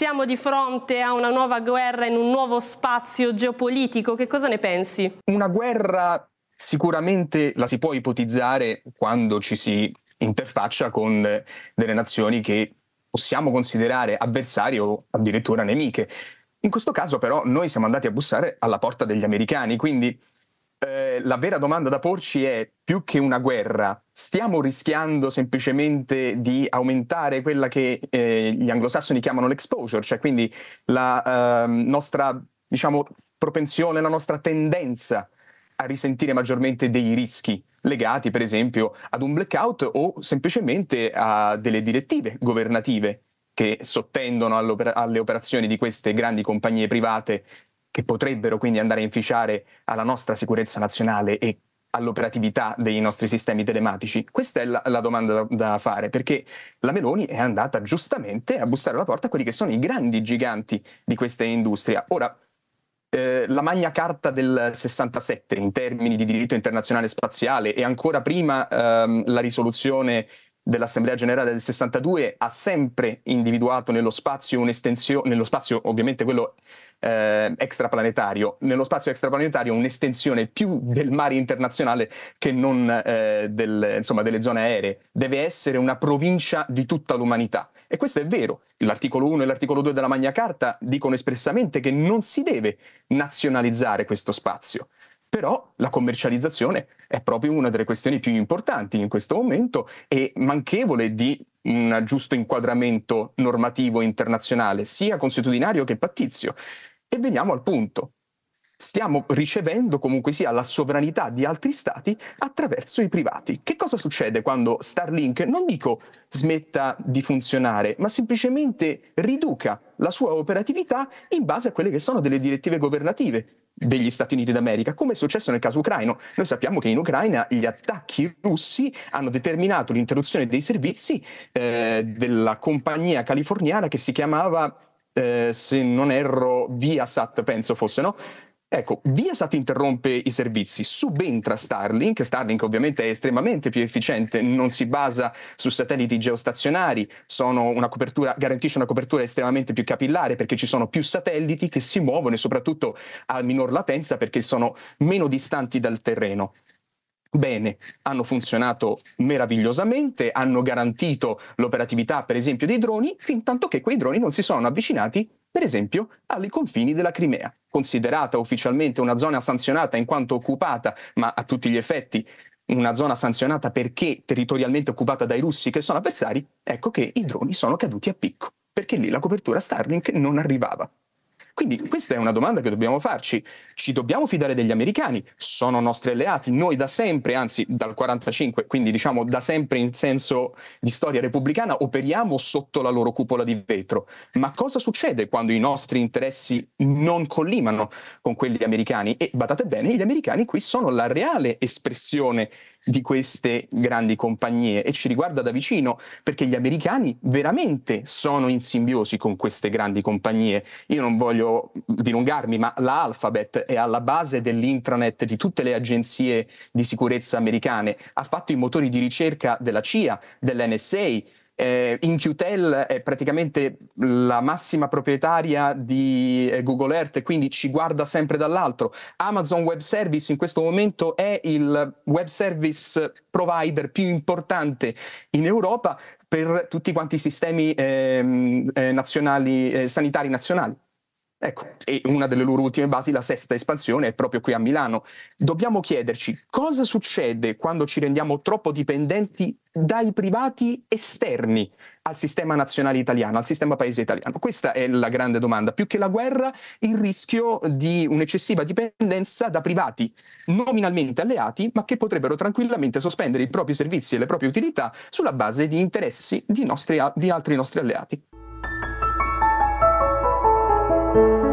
Siamo di fronte a una nuova guerra in un nuovo spazio geopolitico. Che cosa ne pensi? Una guerra sicuramente la si può ipotizzare quando ci si interfaccia con delle nazioni che possiamo considerare avversarie o addirittura nemiche. In questo caso però noi siamo andati a bussare alla porta degli americani, quindi eh, la vera domanda da porci è, più che una guerra, stiamo rischiando semplicemente di aumentare quella che eh, gli anglosassoni chiamano l'exposure, cioè quindi la eh, nostra, diciamo, propensione, la nostra tendenza a risentire maggiormente dei rischi legati, per esempio, ad un blackout o semplicemente a delle direttive governative che sottendono alle operazioni di queste grandi compagnie private che potrebbero quindi andare a inficiare alla nostra sicurezza nazionale e all'operatività dei nostri sistemi telematici? Questa è la, la domanda da, da, fare, perché la Meloni è andata giustamente a bussare la porta a quelli che sono i grandi giganti di questa industria. Ora, eh, la Magna Carta del 67 in termini di diritto internazionale spaziale e ancora prima ehm, la risoluzione dell'Assemblea Generale del 62 ha sempre individuato nello spazio un'estensione, nello spazio ovviamente quello eh, extraplanetario. Nello spazio extraplanetario un'estensione più del mare internazionale che non eh, del, insomma, delle zone aeree. Deve essere una provincia di tutta l'umanità. E questo è vero. L'articolo 1 e l'articolo 2 della Magna Carta dicono espressamente che non si deve nazionalizzare questo spazio. Però la commercializzazione è proprio una delle questioni più importanti in questo momento e manchevole di un giusto inquadramento normativo internazionale, sia consuetudinario che pattizio. E veniamo al punto. Stiamo ricevendo comunque sia la sovranità di altri stati attraverso i privati. Che cosa succede quando Starlink, non dico smetta di funzionare, ma semplicemente riduca la sua operatività in base a quelle che sono delle direttive governative degli Stati Uniti d'America, come è successo nel caso ucraino. Noi sappiamo che in Ucraina gli attacchi russi hanno determinato l'interruzione dei servizi eh, della compagnia californiana che si chiamava eh, se non erro, Viasat penso fosse, no? Ecco, Viasat interrompe i servizi, subentra Starlink, Starlink ovviamente è estremamente più efficiente, non si basa su satelliti geostazionari, una garantisce una copertura estremamente più capillare perché ci sono più satelliti che si muovono e soprattutto a minor latenza perché sono meno distanti dal terreno. Bene, hanno funzionato meravigliosamente, hanno garantito l'operatività per esempio dei droni, fin tanto che quei droni non si sono avvicinati per esempio ai confini della Crimea, considerata ufficialmente una zona sanzionata in quanto occupata, ma a tutti gli effetti una zona sanzionata perché territorialmente occupata dai russi che sono avversari, ecco che i droni sono caduti a picco, perché lì la copertura Starlink non arrivava. Quindi questa è una domanda che dobbiamo farci. Ci dobbiamo fidare degli americani? Sono nostri alleati? Noi da sempre, anzi dal 45, quindi diciamo da sempre in senso di storia repubblicana, operiamo sotto la loro cupola di vetro. Ma cosa succede quando i nostri interessi non collimano con quelli americani? E badate bene, gli americani qui sono la reale espressione di queste grandi compagnie e ci riguarda da vicino perché gli americani veramente sono in simbiosi con queste grandi compagnie. Io non voglio dilungarmi, ma la Alphabet è alla base dell'intranet di tutte le agenzie di sicurezza americane, ha fatto i motori di ricerca della CIA, dell'NSA, eh, InQtel è praticamente la massima proprietaria di eh, Google Earth, quindi ci guarda sempre dall'altro. Amazon Web Service in questo momento è il web service provider più importante in Europa per tutti quanti i sistemi eh, eh, nazionali, eh, sanitari nazionali. Ecco, e una delle loro ultime basi, la sesta espansione, è proprio qui a Milano. Dobbiamo chiederci cosa succede quando ci rendiamo troppo dipendenti dai privati esterni al sistema nazionale italiano, al sistema paese italiano? Questa è la grande domanda. Più che la guerra, il rischio di un'eccessiva dipendenza da privati nominalmente alleati, ma che potrebbero tranquillamente sospendere i propri servizi e le proprie utilità sulla base di interessi di, nostri, di altri nostri alleati. Thank you.